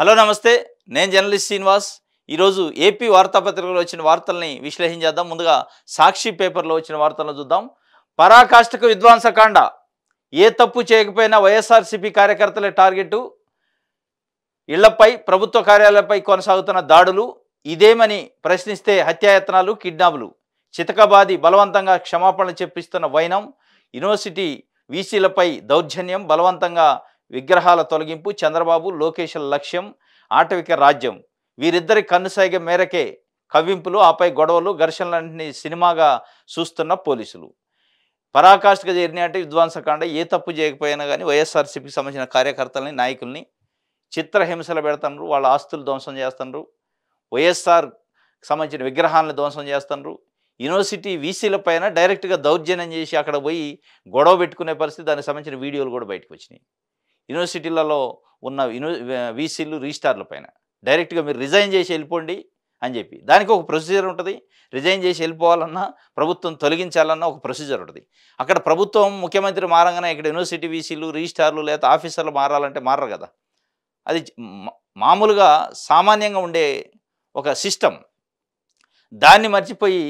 hello నమస్తే నేను journalist Srinivas ఈరోజు ఏపీ వార్తాపత్రికలో వచ్చిన వార్తల్ని విశ్లేషించేద్దాం ముందుగా సాక్షి పేపర్లో వచ్చిన వార్తలను చూద్దాం పరాకాష్ఠక విధ్వంసకాండ ఏ తప్పు చేయకపోయినా వైఎస్ఆర్సీపీ కార్యకర్తలే టార్గెటు ఇళ్లపై ప్రభుత్వ కార్యాలయాలపై కొనసాగుతున్న దాడులు ఇదేమని ప్రశ్నిస్తే హత్యాయత్నాలు కిడ్నాపులు చితకబాది బలవంతంగా క్షమాపణలు చెప్పిస్తున్న వైనం యూనివర్సిటీ వీసీలపై దౌర్జన్యం బలవంతంగా విగ్రహాల తొలగింపు చంద్రబాబు లోకేషన్ లక్ష్యం ఆటవిక రాజ్యం వీరిద్దరి కన్నుసాగే మేరకే కవ్వింపులు ఆపై గొడవలు ఘర్షణలన్నీ సినిమాగా చూస్తున్న పోలీసులు పరాకాష్ఠగా జరిగిన అంటే విధ్వంసకాండ ఏ తప్పు చేయకపోయినా కానీ వైఎస్ఆర్సీపీకి సంబంధించిన కార్యకర్తలని నాయకుల్ని చిత్రహింసలు పెడుతున్నారు వాళ్ళ ఆస్తులు ధ్వంసం చేస్తున్నారు వైఎస్ఆర్ సంబంధించిన విగ్రహాలను ధ్వంసం చేస్తున్నారు యూనివర్సిటీ వీసీల పైన డైరెక్ట్గా దౌర్జన్యం చేసి అక్కడ పోయి గొడవ పెట్టుకునే పరిస్థితి దానికి సంబంధించిన వీడియోలు కూడా బయటకు వచ్చినాయి యూనివర్సిటీలలో ఉన్న యూని వీసీలు రిజిస్టార్ల పైన డైరెక్ట్గా మీరు రిజైన్ చేసి వెళ్ళిపోండి అని చెప్పి దానికి ఒక ప్రొసీజర్ ఉంటుంది రిజైన్ చేసి వెళ్ళిపోవాలన్నా ప్రభుత్వం తొలగించాలన్నా ఒక ప్రొసీజర్ ఉంటుంది అక్కడ ప్రభుత్వం ముఖ్యమంత్రి మారంగానే ఇక్కడ యూనివర్సిటీ వీసీలు రిజిస్టార్లు లేదా ఆఫీసర్లు మారాలంటే మారరు కదా అది మామూలుగా సామాన్యంగా ఉండే ఒక సిస్టమ్ దాన్ని మర్చిపోయి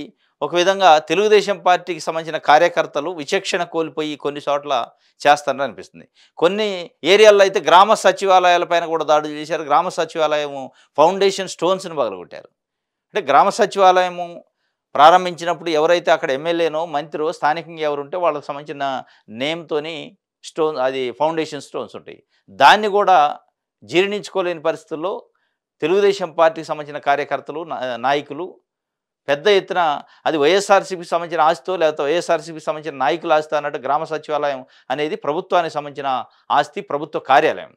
ఒక విధంగా తెలుగుదేశం పార్టీకి సంబంధించిన కార్యకర్తలు విచక్షణ కోల్పోయి కొన్ని చోట్ల చేస్తారని అనిపిస్తుంది కొన్ని ఏరియాల్లో అయితే గ్రామ సచివాలయాలపైన కూడా దాడులు చేశారు గ్రామ సచివాలయము ఫౌండేషన్ స్టోన్స్ని పగలగొట్టారు అంటే గ్రామ సచివాలయము ప్రారంభించినప్పుడు ఎవరైతే అక్కడ ఎమ్మెల్యేనో మంత్రో స్థానికంగా ఎవరుంటే వాళ్ళకి సంబంధించిన నేమ్తోని స్టోన్ అది ఫౌండేషన్ స్టోన్స్ ఉంటాయి దాన్ని కూడా జీర్ణించుకోలేని పరిస్థితుల్లో తెలుగుదేశం పార్టీకి సంబంధించిన కార్యకర్తలు నాయకులు పెద్ద ఎత్తున అది వైఎస్ఆర్సీపీకి సంబంధించిన ఆస్తో లేకపోతే వైఎస్ఆర్సీపీకి సంబంధించిన నాయకుల ఆస్తి అన్నట్టు గ్రామ సచివాలయం అనేది ప్రభుత్వానికి సంబంధించిన ఆస్తి ప్రభుత్వ కార్యాలయం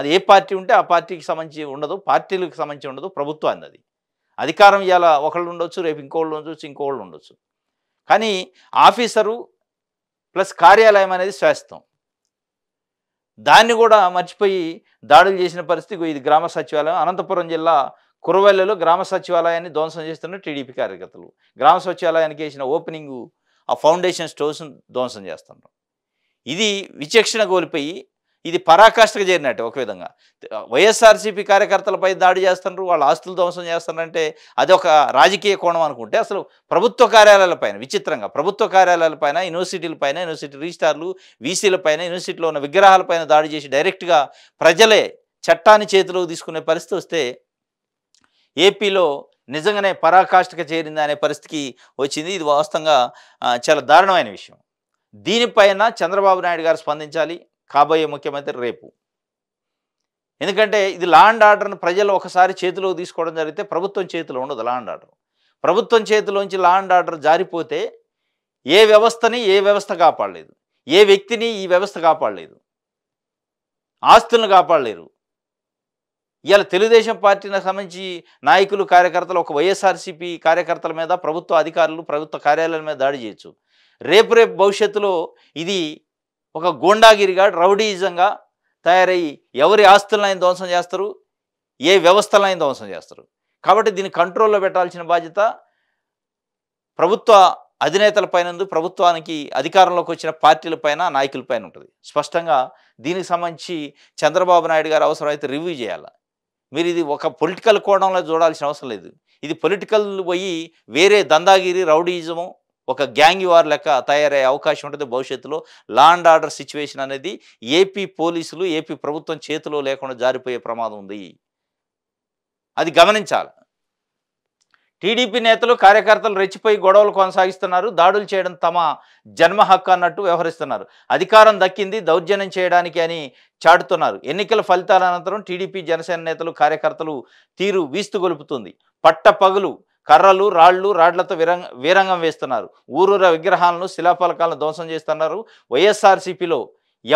అది ఏ పార్టీ ఉంటే ఆ పార్టీకి సంబంధించి ఉండదు పార్టీలకు సంబంధించి ఉండదు ప్రభుత్వాన్ని అది అధికారం ఇవాళ ఒకళ్ళు ఉండొచ్చు రేపు ఇంకోళ్ళు ఉండొచ్చు ఇంకోళ్ళు ఉండొచ్చు కానీ ఆఫీసరు ప్లస్ కార్యాలయం అనేది శాస్త్రం దాన్ని కూడా మర్చిపోయి దాడులు చేసిన పరిస్థితి ఇది గ్రామ సచివాలయం అనంతపురం జిల్లా కురవెల్లలో గ్రామ సచివాలయాన్ని ధ్వంసం చేస్తున్న టీడీపీ కార్యకర్తలు గ్రామ సచివాలయానికి వేసిన ఓపెనింగ్ ఆ ఫౌండేషన్ స్టోర్స్ను ధ్వంసం చేస్తున్నారు ఇది విచక్షణ కోల్పోయి ఇది పరాకాష్ఠకు చేరినట్టు ఒక విధంగా వైఎస్ఆర్సీపీ కార్యకర్తలపై దాడి చేస్తున్నారు వాళ్ళ ఆస్తులు ధ్వంసం చేస్తున్నారంటే అదొక రాజకీయ కోణం అనుకుంటే అసలు ప్రభుత్వ కార్యాలయాలపైన విచిత్రంగా ప్రభుత్వ కార్యాలయాలపైన యూనివర్సిటీలపైన యూనివర్సిటీ రిజిస్టార్లు వీసీలపైన యూనివర్సిటీలో ఉన్న విగ్రహాలపైన దాడి చేసి డైరెక్ట్గా ప్రజలే చట్టాన్ని చేతిలోకి తీసుకునే పరిస్థితి వస్తే ఏపీలో నిజంగానే పరాకాష్ఠకు చేరింది అనే పరిస్థితికి వచ్చింది ఇది వాస్తవంగా చాలా దారుణమైన విషయం దీనిపైన చంద్రబాబు నాయుడు గారు స్పందించాలి కాబోయే ముఖ్యమంత్రి రేపు ఎందుకంటే ఇది లా అండ్ ఆర్డర్ను ప్రజలు ఒకసారి చేతిలో తీసుకోవడం జరిగితే ప్రభుత్వం చేతిలో ఉండదు లా అండ్ ఆర్డర్ ప్రభుత్వం చేతిలోంచి లా అండ్ ఆర్డర్ జారిపోతే ఏ వ్యవస్థని ఏ వ్యవస్థ కాపాడలేదు ఏ వ్యక్తిని ఈ వ్యవస్థ కాపాడలేదు ఆస్తులను కాపాడలేరు ఇవాళ తెలుగుదేశం పార్టీకి సంబంధించి నాయకులు కార్యకర్తలు ఒక వైఎస్ఆర్సీపీ కార్యకర్తల మీద ప్రభుత్వ అధికారులు ప్రభుత్వ కార్యాలయాల మీద దాడి చేయొచ్చు రేపు రేపు భవిష్యత్తులో ఇది ఒక గోండాగిరిగా రౌడీజంగా తయారయ్యి ఎవరి ఆస్తులనైనా ధ్వంసం చేస్తారు ఏ వ్యవస్థలైనా ధ్వంసం చేస్తారు కాబట్టి దీన్ని కంట్రోల్లో పెట్టాల్సిన బాధ్యత ప్రభుత్వ పైన ప్రభుత్వానికి అధికారంలోకి వచ్చిన పార్టీల నాయకుల పైన ఉంటుంది స్పష్టంగా దీనికి సంబంధించి చంద్రబాబు నాయుడు గారు అవసరమైతే రివ్యూ చేయాలి మీరు ఇది ఒక పొలిటికల్ కోణంలో చూడాల్సిన అవసరం లేదు ఇది పొలిటికల్ పోయి వేరే దందాగిరి రౌడీజము ఒక గ్యాంగ్ వార్ లెక్క తయారయ్యే అవకాశం ఉంటుంది భవిష్యత్తులో లా అండ్ ఆర్డర్ సిచ్యువేషన్ అనేది ఏపీ పోలీసులు ఏపీ ప్రభుత్వం చేతిలో లేకుండా జారిపోయే ప్రమాదం ఉంది అది గమనించాలి టీడీపీ నేతలు కార్యకర్తలు రెచ్చిపోయి గొడవలు కొనసాగిస్తున్నారు దాడులు చేయడం తమ జన్మ హక్కు అన్నట్టు వ్యవహరిస్తున్నారు అధికారం దక్కింది దౌర్జన్యం చేయడానికి అని చాటుతున్నారు ఎన్నికల ఫలితాల అనంతరం టీడీపీ జనసేన నేతలు కార్యకర్తలు తీరు వీస్తుగొలుపుతుంది పట్ట పగులు కర్రలు రాళ్లు రాడ్లతో విరంగ వీరంగం వేస్తున్నారు ఊరూర విగ్రహాలను శిలాఫలకాలను ధ్వంసం చేస్తున్నారు వైఎస్ఆర్సీపీలో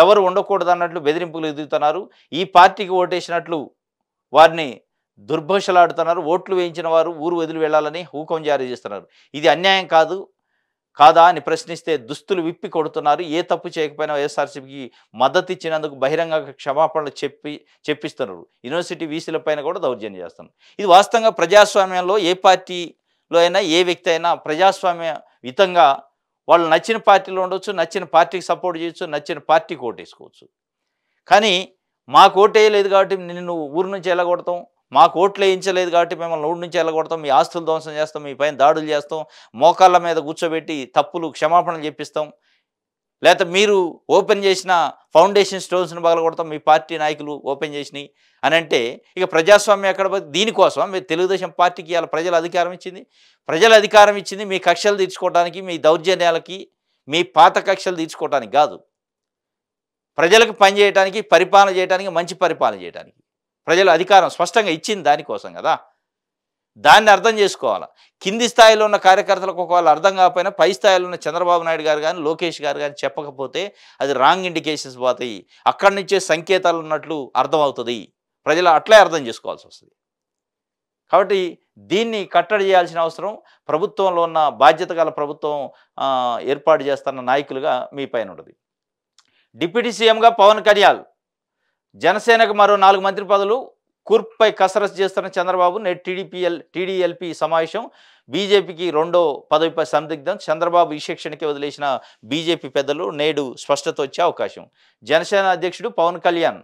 ఎవరు ఉండకూడదన్నట్లు బెదిరింపులు ఎదుగుతున్నారు ఈ పార్టీకి ఓటేసినట్లు వారిని దుర్భషలాడుతున్నారు ఓట్లు వేయించిన వారు ఊరు వదిలి వెళ్ళాలని హూకం జారీ చేస్తున్నారు ఇది అన్యాయం కాదు కాదా అని ప్రశ్నిస్తే దుస్తులు విప్పి కొడుతున్నారు ఏ తప్పు చేయకపోయినా వైఎస్ఆర్సీపీకి మద్దతు ఇచ్చినందుకు బహిరంగ క్షమాపణలు చెప్పి చెప్పిస్తున్నారు యూనివర్సిటీ వీసీలపైన కూడా దౌర్జన్యం చేస్తున్నారు ఇది వాస్తవంగా ప్రజాస్వామ్యంలో ఏ పార్టీలో అయినా ఏ వ్యక్తి అయినా ప్రజాస్వామ్య హితంగా వాళ్ళు నచ్చిన పార్టీలో ఉండొచ్చు నచ్చిన పార్టీకి సపోర్ట్ చేయొచ్చు నచ్చిన పార్టీకి ఓటేసుకోవచ్చు కానీ మాకు ఓటేయలేదు కాబట్టి నిన్ను ఊరి నుంచి ఎలా కొడతాం మాకు ఓట్లు వేయించలేదు కాబట్టి మిమ్మల్ని ఊడి నుంచి వెళ్ళగొడతాం మీ ఆస్తులు ధ్వంసం చేస్తాం మీ పైన దాడులు చేస్తాం మోకాళ్ళ మీద కూర్చోబెట్టి తప్పులు క్షమాపణలు చెప్పిస్తాం లేకపోతే మీరు ఓపెన్ చేసిన ఫౌండేషన్ స్టోన్స్ని పగలగొడతాం మీ పార్టీ నాయకులు ఓపెన్ చేసినాయి అని అంటే ఇక ప్రజాస్వామ్యం ఎక్కడ దీనికోసం మీరు తెలుగుదేశం పార్టీకి ఇవాళ ప్రజలు అధికారం ఇచ్చింది ప్రజల అధికారం ఇచ్చింది మీ కక్షలు తీర్చుకోవడానికి మీ దౌర్జన్యాలకి మీ పాత కక్షలు తీర్చుకోవడానికి కాదు ప్రజలకు పనిచేయడానికి పరిపాలన చేయడానికి మంచి పరిపాలన చేయడానికి ప్రజలు అధికారం స్పష్టంగా ఇచ్చింది దానికోసం కదా దాన్ని అర్థం చేసుకోవాలి కింది స్థాయిలో ఉన్న కార్యకర్తలకు ఒకవేళ అర్థం కాకపోయినా పై స్థాయిలో ఉన్న చంద్రబాబు నాయుడు గారు కానీ లోకేష్ గారు కానీ చెప్పకపోతే అది రాంగ్ ఇండికేషన్స్ పోతాయి అక్కడి నుంచే సంకేతాలు ఉన్నట్లు అర్థమవుతుంది ప్రజలు అట్లే అర్థం చేసుకోవాల్సి వస్తుంది కాబట్టి దీన్ని కట్టడి చేయాల్సిన అవసరం ప్రభుత్వంలో ఉన్న బాధ్యత గల ప్రభుత్వం ఏర్పాటు చేస్తున్న నాయకులుగా మీ పైన ఉంటుంది డిప్యూటీ సీఎంగా పవన్ కళ్యాణ్ జనసేనకు మరో నాలుగు మంత్రి పదవులు కూర్పై కసరత్తు చేస్తున్న చంద్రబాబు నేడు టీడీపీఎల్ టీడీఎల్పీ సమావేశం బీజేపీకి రెండో పదవిపై సందిగ్ధం చంద్రబాబు ఈ శిక్షణకి వదిలేసిన బీజేపీ పెద్దలు నేడు స్పష్టత వచ్చే అవకాశం జనసేన అధ్యక్షుడు పవన్ కళ్యాణ్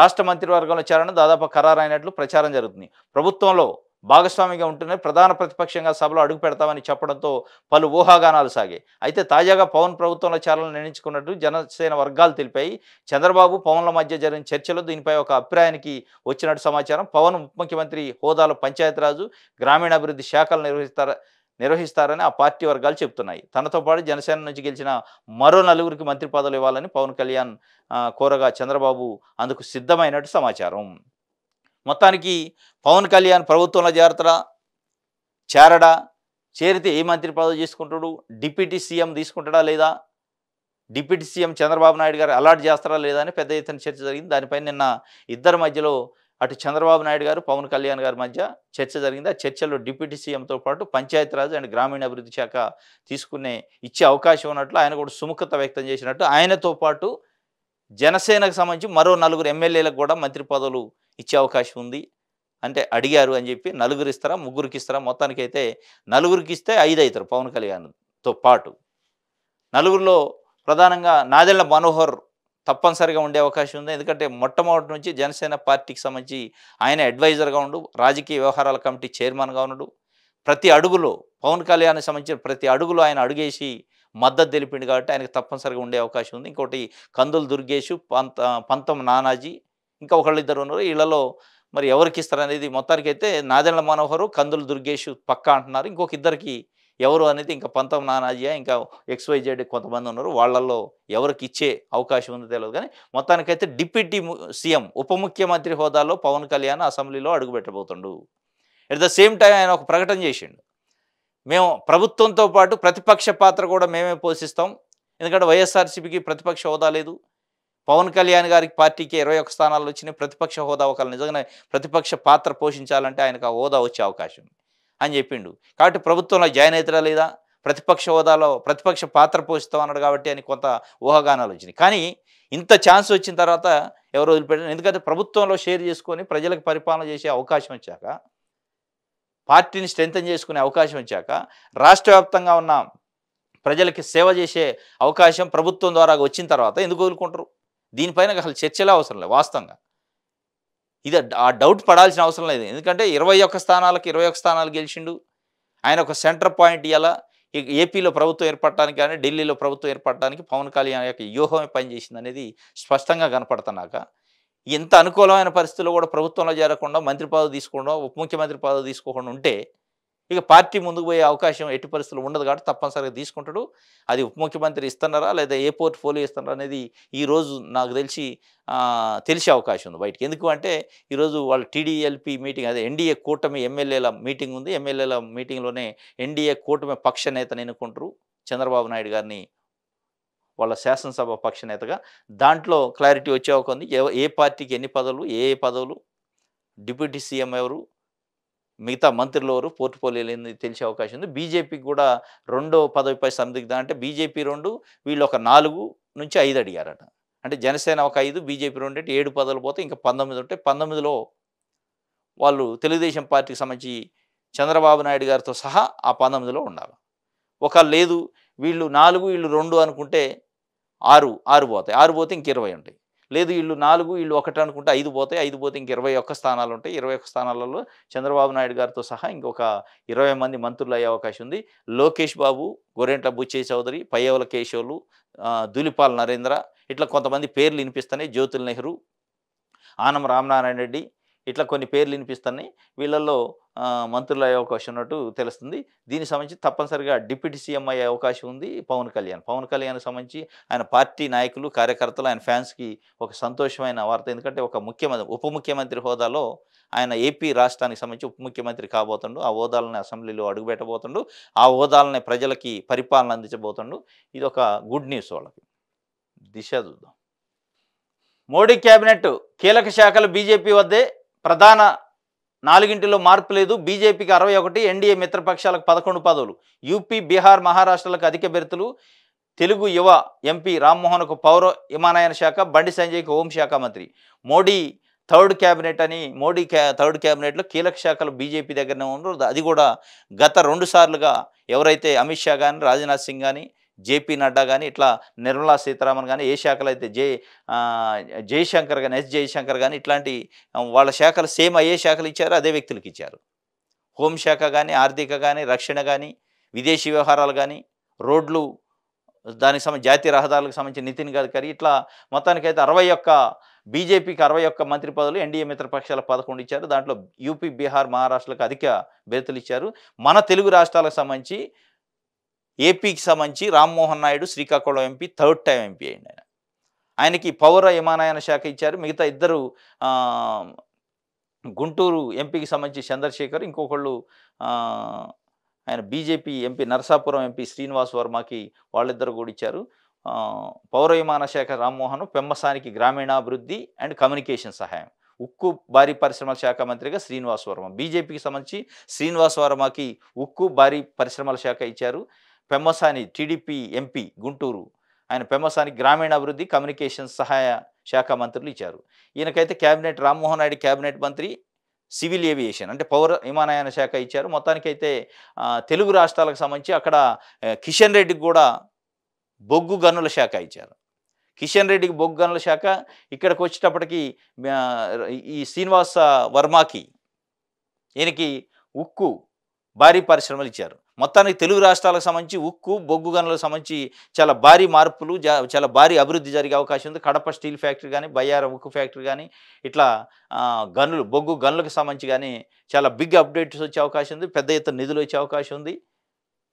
రాష్ట్ర మంత్రివర్గంలో చేరడం దాదాపు ఖరారైనట్లు ప్రచారం జరుగుతుంది ప్రభుత్వంలో భాగస్వామిగా ఉంటుందని ప్రధాన ప్రతిపక్షంగా సభలో అడుగు పెడతామని చెప్పడంతో పలు ఊహాగానాలు సాగాయి అయితే తాజాగా పవన్ ప్రభుత్వంలో చేరాలని నిర్ణయించుకున్నట్టు జనసేన వర్గాలు తెలిపాయి చంద్రబాబు పవన్ల మధ్య జరిగిన చర్చలో దీనిపై ఒక అభిప్రాయానికి వచ్చినట్టు సమాచారం పవన్ ముఖ్యమంత్రి హోదాలో పంచాయతీరాజు గ్రామీణాభివృద్ధి శాఖలు నిర్వహిస్తారు నిర్వహిస్తారని ఆ పార్టీ వర్గాలు చెబుతున్నాయి తనతో పాటు జనసేన నుంచి గెలిచిన మరో నలుగురికి మంత్రి పదవులు ఇవ్వాలని పవన్ కళ్యాణ్ కోరగా చంద్రబాబు అందుకు సిద్ధమైనట్టు సమాచారం మొత్తానికి పవన్ కళ్యాణ్ ప్రభుత్వంలో చేరతడా చేరడా చేరితే ఏ మంత్రి పదవి తీసుకుంటాడు డిప్యూటీ సీఎం తీసుకుంటాడా లేదా డిప్యూటీ సీఎం చంద్రబాబు నాయుడు గారు అలాట్ చేస్తారా లేదా అని పెద్ద ఎత్తున చర్చ జరిగింది దానిపైన నిన్న ఇద్దరి మధ్యలో అటు చంద్రబాబు నాయుడు గారు పవన్ కళ్యాణ్ గారి మధ్య చర్చ జరిగింది ఆ చర్చలో డిప్యూటీ సీఎంతో పాటు పంచాయతీరాజ్ అండ్ గ్రామీణాభివృద్ధి శాఖ తీసుకునే ఇచ్చే అవకాశం ఉన్నట్లు ఆయన కూడా సుముఖత వ్యక్తం చేసినట్టు ఆయనతో పాటు జనసేనకు సంబంధించి మరో నలుగురు ఎమ్మెల్యేలకు కూడా మంత్రి పదవులు ఇచ్చే అవకాశం ఉంది అంటే అడిగారు అని చెప్పి నలుగురు ఇస్తారా ముగ్గురికి ఇస్తారా మొత్తానికి అయితే నలుగురికి ఇస్తే ఐదు అవుతారు పవన్ కళ్యాణ్తో పాటు నలుగురిలో ప్రధానంగా నాదెళ్ల మనోహర్ తప్పనిసరిగా ఉండే అవకాశం ఉంది ఎందుకంటే మొట్టమొదటి నుంచి జనసేన పార్టీకి సంబంధించి ఆయన అడ్వైజర్గా ఉండు రాజకీయ వ్యవహారాల కమిటీ చైర్మన్గా ఉన్నాడు ప్రతి అడుగులో పవన్ కళ్యాణ్ సంబంధించిన ప్రతి అడుగులో ఆయన అడుగేసి మద్దతు తెలిపిండు కాబట్టి ఆయనకు తప్పనిసరిగా ఉండే అవకాశం ఉంది ఇంకోటి కందులు దుర్గేషు పంత పంతం నానాజీ ఇంకా ఒకళ్ళిద్దరు ఉన్నారు వీళ్ళలో మరి ఎవరికి ఇస్తారనేది మొత్తానికి అయితే నాదెండ్ల మనోహరు కందుల దుర్గేష్ పక్క అంటున్నారు ఇంకొక ఇద్దరికి ఎవరు అనేది ఇంకా పంతం నానాజియా ఇంకా ఎక్స్వైజెడ్ కొంతమంది ఉన్నారు వాళ్ళల్లో ఎవరికి ఇచ్చే అవకాశం ఉందో తెలియదు కానీ మొత్తానికైతే డిప్యూటీ సీఎం ఉప ముఖ్యమంత్రి హోదాలో పవన్ కళ్యాణ్ అసెంబ్లీలో అడుగుపెట్టబోతుండు అట్ ద సేమ్ టైం ఆయన ఒక ప్రకటన చేసిండు మేము ప్రభుత్వంతో పాటు ప్రతిపక్ష పాత్ర కూడా మేమే పోషిస్తాం ఎందుకంటే వైఎస్ఆర్సీపీకి ప్రతిపక్ష హోదా లేదు పవన్ కళ్యాణ్ గారికి పార్టీకి ఇరవై ఒక్క స్థానాలు వచ్చినాయి ప్రతిపక్ష హోదా ఒకళ్ళు నిజంగా ప్రతిపక్ష పాత్ర పోషించాలంటే ఆయనకు ఆ హోదా వచ్చే అవకాశం అని చెప్పిండు కాబట్టి ప్రభుత్వంలో జాయిన్ అవుతారా లేదా ప్రతిపక్ష హోదాలో ప్రతిపక్ష పాత్ర పోషిస్తాం అన్నాడు కాబట్టి అని కొంత ఊహాగానాలు వచ్చినాయి కానీ ఇంత ఛాన్స్ వచ్చిన తర్వాత ఎవరు వదిలిపెట్టారు ఎందుకంటే ప్రభుత్వంలో షేర్ చేసుకొని ప్రజలకు పరిపాలన చేసే అవకాశం వచ్చాక పార్టీని స్ట్రెంగ్తన్ చేసుకునే అవకాశం వచ్చాక రాష్ట్ర ఉన్న ప్రజలకి సేవ చేసే అవకాశం ప్రభుత్వం ద్వారా వచ్చిన తర్వాత ఎందుకు వదులుకుంటారు దీనిపైన అసలు చర్చలే అవసరం లేదు వాస్తవంగా ఇది ఆ డౌట్ పడాల్సిన అవసరం లేదు ఎందుకంటే ఇరవై ఒక్క స్థానాలకు ఇరవై ఒక్క స్థానాలు గెలిచిండు ఆయన ఒక సెంటర్ పాయింట్ ఇలా ఏపీలో ప్రభుత్వం ఏర్పడటానికి కానీ ఢిల్లీలో ప్రభుత్వం ఏర్పడటానికి పవన్ కళ్యాణ్ యొక్క వ్యూహమే పనిచేసింది అనేది స్పష్టంగా కనపడుతున్నాక ఇంత అనుకూలమైన పరిస్థితుల్లో కూడా ప్రభుత్వంలో చేరకుండా మంత్రి పదవి తీసుకోవడం ఉప ముఖ్యమంత్రి పదవి తీసుకోకుండా ఉంటే ఇక పార్టీ ముందుకు పోయే అవకాశం ఎట్టి పరిస్థితులు ఉండదు కాబట్టి తప్పనిసరిగా తీసుకుంటాడు అది ఉప ముఖ్యమంత్రి ఇస్తున్నారా లేదా ఏ పోర్ట్ఫోలియో ఇస్తున్నారా అనేది ఈరోజు నాకు తెలిసి తెలిసే అవకాశం ఉంది బయటికి ఎందుకు అంటే ఈరోజు వాళ్ళ టీడీఎల్పీ మీటింగ్ అదే ఎన్డీఏ కూటమి ఎమ్మెల్యేల మీటింగ్ ఉంది ఎమ్మెల్యేల మీటింగ్లోనే ఎన్డీఏ కూటమి పక్ష నేతను ఎన్నుకుంటారు చంద్రబాబు నాయుడు గారిని వాళ్ళ శాసనసభ పక్ష నేతగా దాంట్లో క్లారిటీ వచ్చే ఒక ఉంది ఏ పార్టీకి ఎన్ని పదవులు ఏ పదవులు డిప్యూటీ సీఎం ఎవరు మిగతా మంత్రులు ఎవరు పోర్ట్ఫోలియోలు ఏంది తెలిసే అవకాశం ఉంది బీజేపీకి కూడా రెండో పదవిపై సందిగ్ధం అంటే బీజేపీ రెండు వీళ్ళు ఒక నాలుగు నుంచి ఐదు అడిగారట అంటే జనసేన ఒక ఐదు బీజేపీ రెండు అంటే ఏడు పదవులు పోతే ఇంకా పంతొమ్మిది ఉంటే పంతొమ్మిదిలో వాళ్ళు తెలుగుదేశం పార్టీకి సంబంధించి చంద్రబాబు నాయుడు గారితో సహా ఆ పంతొమ్మిదిలో ఉండాలి ఒక లేదు వీళ్ళు నాలుగు వీళ్ళు రెండు అనుకుంటే ఆరు ఆరు పోతాయి ఆరు పోతే ఇంక ఇరవై ఉంటాయి లేదు వీళ్ళు నాలుగు వీళ్ళు ఒకటి అనుకుంటే ఐదు పోతాయి ఐదు పోతే ఇంక ఇరవై ఒక్క స్థానాలు ఉంటాయి ఇరవై ఒక్క స్థానాలలో చంద్రబాబు నాయుడు గారితో సహా ఇంకొక ఇరవై మంది మంత్రులు అయ్యే అవకాశం ఉంది లోకేష్ బాబు గోరెంట్ల బుచ్చే చౌదరి పయ్యవల కేశవులు దులిపాల్ నరేంద్ర ఇట్లా కొంతమంది పేర్లు వినిపిస్తాయి జ్యోతుల్ నెహ్రూ ఆనం రామనారాయణ రెడ్డి ఇట్లా కొన్ని పేర్లు వినిపిస్తున్నాయి వీళ్ళల్లో మంత్రులు అయ్యే అవకాశం ఉన్నట్టు తెలుస్తుంది దీనికి సంబంధించి తప్పనిసరిగా డిప్యూటీ సీఎం అయ్యే అవకాశం ఉంది పవన్ కళ్యాణ్ పవన్ కళ్యాణ్ సంబంధించి ఆయన పార్టీ నాయకులు కార్యకర్తలు ఆయన ఫ్యాన్స్కి ఒక సంతోషమైన వార్త ఎందుకంటే ఒక ముఖ్యమంత్రి ఉప ముఖ్యమంత్రి హోదాలో ఆయన ఏపీ రాష్ట్రానికి సంబంధించి ఉప ముఖ్యమంత్రి కాబోతుండు ఆ హోదాలని అసెంబ్లీలో అడుగుపెట్టబోతుండు ఆ హోదాలని ప్రజలకి పరిపాలన అందించబోతుండు ఇది ఒక గుడ్ న్యూస్ వాళ్ళకి దిశ చూద్దాం మోడీ కేబినెట్ కీలక శాఖలు బీజేపీ వద్దే ప్రధాన నాలుగింటిలో మార్పు లేదు బీజేపీకి అరవై ఒకటి ఎన్డీఏ మిత్రపక్షాలకు పదకొండు పదవులు యూపీ బీహార్ మహారాష్ట్రలకు అధిక అభ్యర్థులు తెలుగు యువ ఎంపీ రామ్మోహన్కు పౌర విమానయాన శాఖ బండి సంజయ్కి హోంశాఖ మంత్రి మోడీ థర్డ్ క్యాబినెట్ అని మోడీ థర్డ్ క్యాబినెట్లో కీలక శాఖలు బీజేపీ దగ్గరనే ఉన్నారు అది కూడా గత రెండు సార్లుగా ఎవరైతే అమిత్ షా కానీ రాజ్నాథ్ సింగ్ కానీ జేపీ నడ్డా కానీ ఇట్లా నిర్మలా సీతారామన్ కానీ ఏ శాఖలు అయితే జే జయశంకర్ కానీ ఎస్ జయశంకర్ కానీ ఇట్లాంటి వాళ్ళ శాఖలు సేమ్ అయ్యే శాఖలు ఇచ్చారో అదే వ్యక్తులకు ఇచ్చారు హోంశాఖ కానీ ఆర్థిక కానీ రక్షణ కానీ విదేశీ వ్యవహారాలు కానీ రోడ్లు దానికి సంబంధించి జాతీయ రహదారులకు సంబంధించి నితిన్ గడ్కరీ ఇట్లా మొత్తానికి అయితే అరవై ఒక్క బీజేపీకి అరవై ఒక్క మంత్రి పదవులు ఎన్డీఏ మిత్రపక్షాల పదకొండు ఇచ్చారు దాంట్లో యూపీ బీహార్ మహారాష్ట్రలకు అధిక బెర్తులు ఇచ్చారు మన తెలుగు రాష్ట్రాలకు సంబంధించి ఏపీకి సంబంధించి Rammohan Naidu Srikakulam MP third time MP అయింది ఆయన ఆయనకి పౌర విమానయాన శాఖ ఇచ్చారు మిగతా ఇద్దరు గుంటూరు ఎంపీకి సంబంధించి చంద్రశేఖర్ ఇంకొకళ్ళు ఆయన BJP MP Narasapuram MP Srinivas వర్మకి వాళ్ళిద్దరు కూడా ఇచ్చారు పౌర విమాన శాఖ రామ్మోహన్ పెమ్మసానికి గ్రామీణాభివృద్ధి అండ్ కమ్యూనికేషన్ సహాయం ఉక్కు భారీ పరిశ్రమల శాఖ మంత్రిగా శ్రీనివాస్ వర్మ బీజేపీకి సంబంధించి శ్రీనివాస్ వర్మకి ఉక్కు భారీ పరిశ్రమల శాఖ ఇచ్చారు పెమ్మసాని టీడీపీ ఎంపీ గుంటూరు ఆయన పెమ్మసాని గ్రామీణాభివృద్ధి కమ్యూనికేషన్ సహాయ శాఖ మంత్రులు ఇచ్చారు ఈయనకైతే కేబినెట్ రామ్మోహన్ నాయుడు కేబినెట్ మంత్రి సివిల్ ఏవియేషన్ అంటే పౌర విమానయాన శాఖ ఇచ్చారు మొత్తానికైతే తెలుగు రాష్ట్రాలకు సంబంధించి అక్కడ కిషన్ రెడ్డికి కూడా బొగ్గు గనుల శాఖ ఇచ్చారు కిషన్ రెడ్డికి బొగ్గు గనుల శాఖ ఇక్కడికి వచ్చేటప్పటికి ఈ శ్రీనివాస వర్మకి ఈయనకి ఉక్కు భారీ పరిశ్రమలు ఇచ్చారు మొత్తానికి తెలుగు రాష్ట్రాలకు సంబంధించి ఉక్కు బొగ్గు గనులకు సంబంధించి చాలా భారీ మార్పులు చాలా భారీ అభివృద్ధి జరిగే అవకాశం ఉంది కడప స్టీల్ ఫ్యాక్టరీ కానీ బయ్యారం ఉక్కు ఫ్యాక్టరీ కానీ ఇట్లా గనులు బొగ్గు గనులకు సంబంధించి కానీ చాలా బిగ్ అప్డేట్స్ వచ్చే అవకాశం ఉంది పెద్ద ఎత్తున నిధులు వచ్చే అవకాశం ఉంది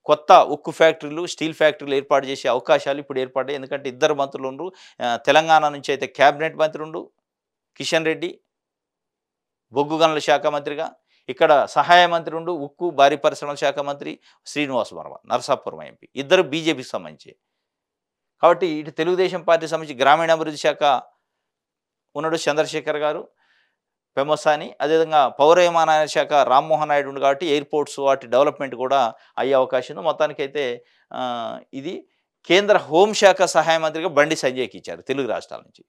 కొత్త ఉక్కు ఫ్యాక్టరీలు స్టీల్ ఫ్యాక్టరీలు ఏర్పాటు చేసే అవకాశాలు ఇప్పుడు ఏర్పడ్డాయి ఎందుకంటే ఇద్దరు మంత్రులు ఉండరు తెలంగాణ నుంచి అయితే క్యాబినెట్ మంత్రి ఉండు కిషన్ రెడ్డి బొగ్గు గనుల శాఖ మంత్రిగా ఇక్కడ సహాయ మంత్రి ఉండు ఉక్కు భారీ పరిశ్రమల శాఖ మంత్రి శ్రీనివాస్ వర్మ నరసాపురం ఎంపీ ఇద్దరు బీజేపీకి సంబంధించి కాబట్టి ఇటు తెలుగుదేశం పార్టీ సంబంధించి గ్రామీణాభివృద్ధి శాఖ ఉన్నాడు చంద్రశేఖర్ గారు పెమసాని అదేవిధంగా పౌర విమానయాన శాఖ రామ్మోహన్ నాయుడు ఉండు కాబట్టి ఎయిర్పోర్ట్స్ వాటి డెవలప్మెంట్ కూడా అయ్యే అవకాశం ఉంది మొత్తానికైతే ఇది కేంద్ర హోంశాఖ సహాయ మంత్రిగా బండి సంజయ్కి ఇచ్చారు తెలుగు రాష్ట్రాల నుంచి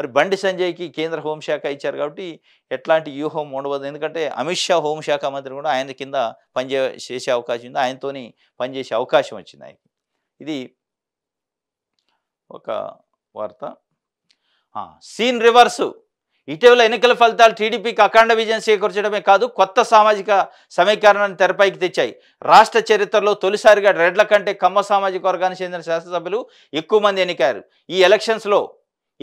మరి బండి సంజయ్కి కేంద్ర హోంశాఖ ఇచ్చారు కాబట్టి ఎట్లాంటి వ్యూహం ఉండవద్దు ఎందుకంటే అమిత్ షా హోంశాఖ మంత్రి కూడా ఆయన కింద పనిచే చేసే అవకాశం ఉంది ఆయనతోని పనిచేసే అవకాశం వచ్చింది ఆయనకి ఇది ఒక వార్త సీన్ రివర్సు ఇటీవల ఎన్నికల ఫలితాలు టీడీపీకి అఖండ విజయం చేకూర్చడమే కాదు కొత్త సామాజిక సమీకరణాన్ని తెరపైకి తెచ్చాయి రాష్ట్ర చరిత్రలో తొలిసారిగా రెడ్ల కంటే కమ్మ సామాజిక వర్గానికి చెందిన శాసనసభ్యులు ఎక్కువ మంది ఎన్నికారు ఈ ఎలక్షన్స్లో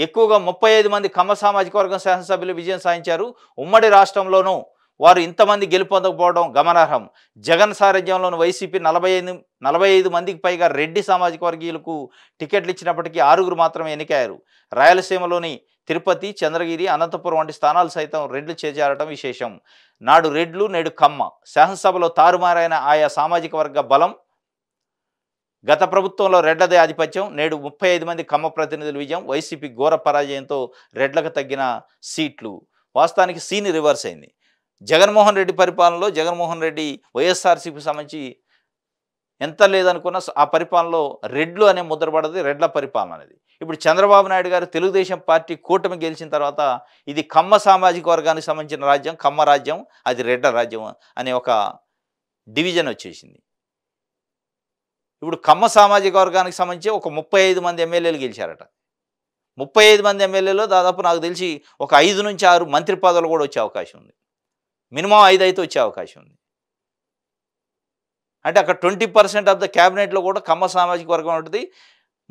ఎక్కువగా ముప్పై మంది కమ్మ సామాజిక వర్గం శాసనసభ్యులు విజయం సాధించారు ఉమ్మడి రాష్ట్రంలోనూ వారు ఇంతమంది గెలుపొందకపోవడం గమనార్హం జగన్ సారథ్యంలోని వైసీపీ నలభై ఐదు నలభై ఐదు మందికి పైగా రెడ్డి సామాజిక వర్గీయులకు టికెట్లు ఇచ్చినప్పటికీ ఆరుగురు మాత్రమే ఎన్నికయ్యారు రాయలసీమలోని తిరుపతి చంద్రగిరి అనంతపురం వంటి స్థానాలు సైతం రెడ్లు చేజారటం విశేషం నాడు రెడ్లు నేడు కమ్మ శాసనసభలో తారుమారైన ఆయా సామాజిక వర్గ బలం గత ప్రభుత్వంలో రెడ్లదే ఆధిపత్యం నేడు ముప్పై ఐదు మంది ఖమ్మ ప్రతినిధుల విజయం వైసీపీ ఘోర పరాజయంతో రెడ్లకు తగ్గిన సీట్లు వాస్తవానికి సీని రివర్స్ అయింది జగన్మోహన్ రెడ్డి పరిపాలనలో జగన్మోహన్ రెడ్డి వైఎస్ఆర్సీపీ సంబంధించి ఎంత లేదనుకున్న ఆ పరిపాలనలో రెడ్లు అనే ముద్రపడది రెడ్ల పరిపాలన అనేది ఇప్పుడు చంద్రబాబు నాయుడు గారు తెలుగుదేశం పార్టీ కూటమి గెలిచిన తర్వాత ఇది కమ్మ సామాజిక వర్గానికి సంబంధించిన రాజ్యం కమ్మ రాజ్యం అది రెడ్ల రాజ్యం అనే ఒక డివిజన్ వచ్చేసింది ఇప్పుడు కమ్మ సామాజిక వర్గానికి సంబంధించి ఒక ముప్పై మంది ఎమ్మెల్యేలు గెలిచారట ముప్పై మంది ఎమ్మెల్యేలో దాదాపు నాకు తెలిసి ఒక ఐదు నుంచి ఆరు మంత్రి పదవులు కూడా వచ్చే అవకాశం ఉంది మినిమం ఐదు అయితే వచ్చే అవకాశం ఉంది అంటే అక్కడ ట్వంటీ పర్సెంట్ ఆఫ్ ద క్యాబినెట్లో కూడా కమ్మ సామాజిక వర్గం ఉంటుంది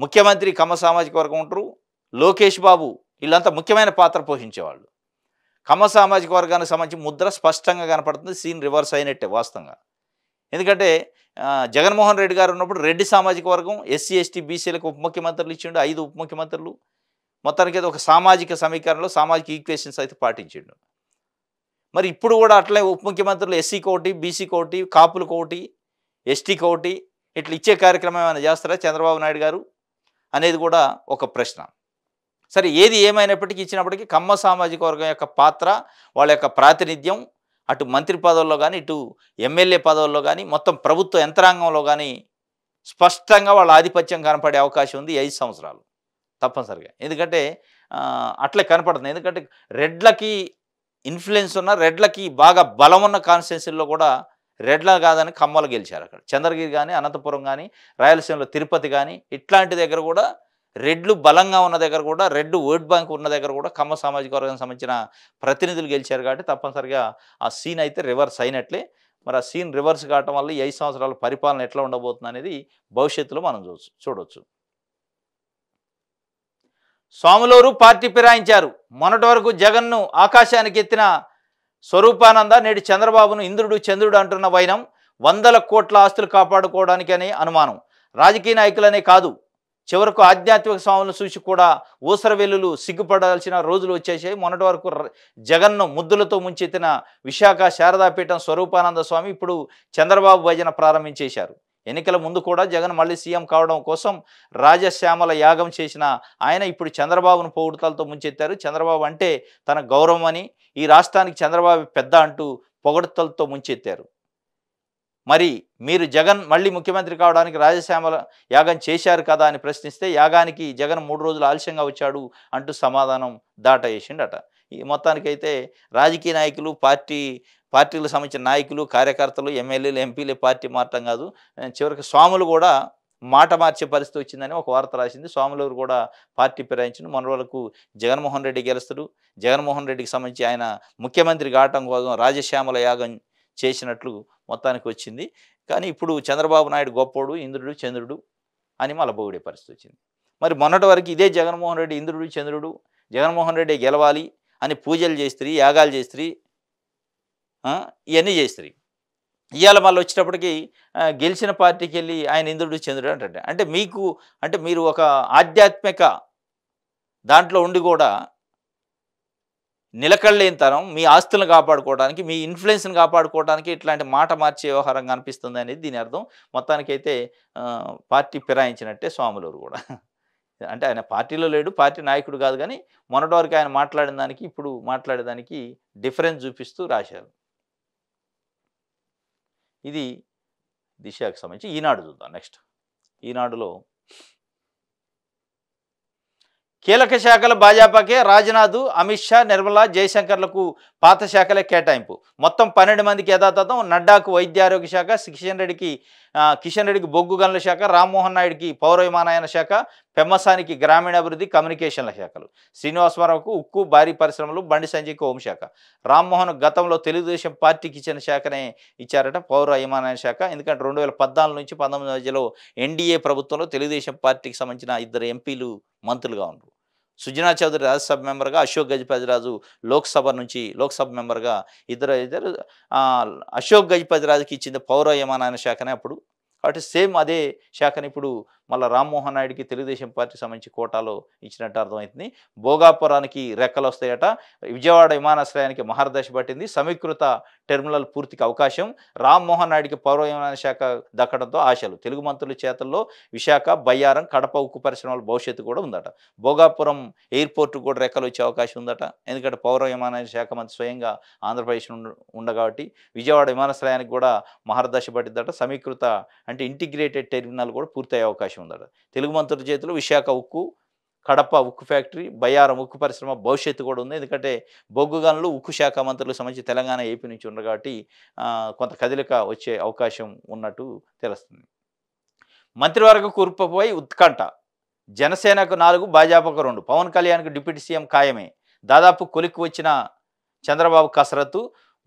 ముఖ్యమంత్రి కమ్మ సామాజిక వర్గం ఉంటారు లోకేష్ బాబు వీళ్ళంతా ముఖ్యమైన పాత్ర పోషించేవాళ్ళు కమ్మ సామాజిక వర్గానికి సంబంధించి ముద్ర స్పష్టంగా కనపడుతుంది సీన్ రివర్స్ అయినట్టే వాస్తవంగా ఎందుకంటే జగన్మోహన్ రెడ్డి గారు ఉన్నప్పుడు రెడ్డి సామాజిక వర్గం ఎస్సీ ఎస్టీ బీసీలకు ఉప ముఖ్యమంత్రులు ఇచ్చిండు ఐదు ఉప ముఖ్యమంత్రులు మొత్తానికి ఒక సామాజిక సమీకరణలో సామాజిక ఈక్వేషన్స్ అయితే పాటించిండు మరి ఇప్పుడు కూడా అట్లే ఉప ముఖ్యమంత్రులు ఎస్సీ కోటి బీసీ కోటి కాపులు కోటి ఎస్టీ కోటి ఇట్లా ఇచ్చే కార్యక్రమం ఏమైనా చేస్తారా చంద్రబాబు నాయుడు గారు అనేది కూడా ఒక ప్రశ్న సరే ఏది ఏమైనప్పటికీ ఇచ్చినప్పటికీ కమ్మ సామాజిక వర్గం యొక్క పాత్ర వాళ్ళ యొక్క ప్రాతినిధ్యం అటు మంత్రి పదవుల్లో కానీ ఇటు ఎమ్మెల్యే పదవుల్లో కానీ మొత్తం ప్రభుత్వ యంత్రాంగంలో కానీ స్పష్టంగా వాళ్ళ ఆధిపత్యం కనపడే అవకాశం ఉంది ఐదు సంవత్సరాలు తప్పనిసరిగా ఎందుకంటే అట్లే కనపడుతుంది ఎందుకంటే రెడ్లకి ఇన్ఫ్లుయెన్స్ ఉన్న రెడ్లకి బాగా బలం ఉన్న కాన్స్టిట్యున్సీల్లో కూడా రెడ్ల కాదని కమ్మలు గెలిచారు అక్కడ చంద్రగిరి కానీ అనంతపురం కానీ రాయలసీమలో తిరుపతి కానీ ఇట్లాంటి దగ్గర కూడా రెడ్లు బలంగా ఉన్న దగ్గర కూడా రెడ్ ఓట్ బ్యాంక్ ఉన్న దగ్గర కూడా కమ్మ సామాజిక వర్గానికి సంబంధించిన ప్రతినిధులు గెలిచారు కాబట్టి తప్పనిసరిగా ఆ సీన్ అయితే రివర్స్ అయినట్లే మరి ఆ సీన్ రివర్స్ కావటం వల్ల ఐదు సంవత్సరాల పరిపాలన ఎట్లా ఉండబోతుంది అనేది భవిష్యత్తులో మనం చూడొచ్చు చూడవచ్చు స్వాములూరు పార్టీ ఫిరాయించారు మొన్నటి వరకు జగన్ను ఆకాశానికి ఎత్తిన స్వరూపానంద నేడు చంద్రబాబును ఇంద్రుడు చంద్రుడు అంటున్న వైనం వందల కోట్ల ఆస్తులు అనే అనుమానం రాజకీయ నాయకులనే కాదు చివరకు ఆధ్యాత్మిక స్వాములను చూసి కూడా ఊసరవెల్లులు సిగ్గుపడాల్సిన రోజులు వచ్చేసాయి మొన్నటి వరకు జగన్ను ముద్దులతో ముంచెత్తిన విశాఖ శారదాపీఠం స్వరూపానంద స్వామి ఇప్పుడు చంద్రబాబు భజన ప్రారంభించేశారు ఎన్నికల ముందు కూడా జగన్ మళ్ళీ సీఎం కావడం కోసం రాజశ్యామల యాగం చేసిన ఆయన ఇప్పుడు చంద్రబాబును పోగుడతలతో ముంచెత్తారు చంద్రబాబు అంటే తన గౌరవం అని ఈ రాష్ట్రానికి చంద్రబాబు పెద్ద అంటూ పొగడతలతో ముంచెత్తారు మరి మీరు జగన్ మళ్ళీ ముఖ్యమంత్రి కావడానికి రాజశ్యామల యాగం చేశారు కదా అని ప్రశ్నిస్తే యాగానికి జగన్ మూడు రోజులు ఆలస్యంగా వచ్చాడు అంటూ సమాధానం దాట వేసిండట ఈ మొత్తానికైతే రాజకీయ నాయకులు పార్టీ పార్టీలకు సంబంధించిన నాయకులు కార్యకర్తలు ఎమ్మెల్యేలు ఎంపీలు పార్టీ మారటం కాదు చివరికి స్వాములు కూడా మాట మార్చే పరిస్థితి వచ్చిందని ఒక వార్త రాసింది స్వాములూరు కూడా పార్టీ ఫిరాయించిన మన వాళ్ళకు జగన్మోహన్ రెడ్డి గెలుస్తారు జగన్మోహన్ రెడ్డికి సంబంధించి ఆయన ముఖ్యమంత్రి కావటం కోసం రాజశ్యామల యాగం చేసినట్లు మొత్తానికి వచ్చింది కానీ ఇప్పుడు చంద్రబాబు నాయుడు గొప్పోడు ఇంద్రుడు చంద్రుడు అని మలబోగుడే పరిస్థితి వచ్చింది మరి మొన్నటి వరకు ఇదే జగన్మోహన్ రెడ్డి ఇంద్రుడు చంద్రుడు జగన్మోహన్ రెడ్డి గెలవాలి అని పూజలు చేస్త్రి యాగాలు చేస్త్రి ఇవన్నీ చేస్త్రి ఇవాళ మళ్ళీ వచ్చేటప్పటికి గెలిచిన పార్టీకి వెళ్ళి ఆయన ఇంద్రుడు చంద్రుడు అంటే అంటే మీకు అంటే మీరు ఒక ఆధ్యాత్మిక దాంట్లో ఉండి కూడా తరం మీ ఆస్తులను కాపాడుకోవడానికి మీ ఇన్ఫ్లుయెన్స్ని కాపాడుకోవడానికి ఇట్లాంటి మాట మార్చే వ్యవహారం కనిపిస్తుంది అనేది దీని అర్థం మొత్తానికైతే పార్టీ ఫిరాయించినట్టే స్వాములూరు కూడా అంటే ఆయన పార్టీలో లేడు పార్టీ నాయకుడు కాదు కానీ మొన్నటి వరకు ఆయన మాట్లాడిన దానికి ఇప్పుడు మాట్లాడేదానికి డిఫరెన్స్ చూపిస్తూ రాశారు ఇది దిశకు సంబంధించి ఈనాడు చూద్దాం నెక్స్ట్ ఈనాడులో కీలక శాఖల భాజపాకే రాజ్నాథ్ అమిత్ షా నిర్మలా జయశంకర్లకు పాత శాఖలే కేటాయింపు మొత్తం పన్నెండు మందికి యథాతథం నడ్డాకు వైద్య ఆరోగ్య శాఖ కిషన్ రెడ్డికి కిషన్ రెడ్డికి బొగ్గు గనుల శాఖ రామ్మోహన్ నాయుడికి పౌర విమానయాన శాఖ పెమ్మసానికి గ్రామీణాభివృద్ధి కమ్యూనికేషన్ల శాఖలు శ్రీనివాసరావుకు ఉక్కు భారీ పరిశ్రమలు బండి సంజయ్కి హోంశాఖ రామ్మోహన్ గతంలో తెలుగుదేశం పార్టీకి ఇచ్చిన శాఖనే ఇచ్చారట పౌర విమానయాన శాఖ ఎందుకంటే రెండు వేల పద్నాలుగు నుంచి పంతొమ్మిది మధ్యలో ఎన్డీఏ ప్రభుత్వంలో తెలుగుదేశం పార్టీకి సంబంధించిన ఇద్దరు ఎంపీలు మంత్రులుగా ఉన్నారు సుజనా చౌదరి రాజ్యసభ మెంబర్గా అశోక్ గజపతిరాజు లోక్సభ నుంచి లోక్సభ మెంబర్గా ఇద్దరు ఇద్దరు అశోక్ గజపతిరాజుకి ఇచ్చిన పౌర యమానాయన శాఖనే అప్పుడు కాబట్టి సేమ్ అదే శాఖని ఇప్పుడు మళ్ళీ రామ్మోహన్ నాయుడికి తెలుగుదేశం పార్టీ సంబంధించి కోటాలో ఇచ్చినట్టు అర్థమవుతుంది భోగాపురానికి రెక్కలు వస్తాయట విజయవాడ విమానాశ్రయానికి మహర్దశ పట్టింది సమీకృత టెర్మినల్ పూర్తికి అవకాశం రామ్మోహన్ నాయుడికి పౌర విమాన శాఖ దక్కడంతో ఆశలు తెలుగు మంత్రుల చేతుల్లో విశాఖ బయ్యారం కడప ఉక్కు పరిశ్రమల భవిష్యత్తు కూడా ఉందట భోగాపురం ఎయిర్పోర్ట్ కూడా రెక్కలు వచ్చే అవకాశం ఉందట ఎందుకంటే పౌర విమాన శాఖ మంత్రి స్వయంగా ఆంధ్రప్రదేశ్ ఉండగాబట్టి విజయవాడ విమానాశ్రయానికి కూడా మహర్దశ పట్టిందట సమీకృత అంటే ఇంటిగ్రేటెడ్ టెర్మినల్ కూడా పూర్తయ్యే అవకాశం అవకాశం ఉందట తెలుగు మంత్రుల చేతిలో విశాఖ ఉక్కు కడప ఉక్కు ఫ్యాక్టరీ బయ్యారం ఉక్కు పరిశ్రమ భవిష్యత్తు కూడా ఉంది ఎందుకంటే బొగ్గు గనులు ఉక్కు శాఖ మంత్రులకు సంబంధించి తెలంగాణ ఏపీ నుంచి ఉండరు కాబట్టి కొంత కదిలిక వచ్చే అవకాశం ఉన్నట్టు తెలుస్తుంది మంత్రివర్గ కూర్పుపై ఉత్కంఠ జనసేనకు నాలుగు భాజపాకు రెండు పవన్ కళ్యాణ్కు డిప్యూటీ సీఎం ఖాయమే దాదాపు కొలిక్కి వచ్చిన చంద్రబాబు కసరత్తు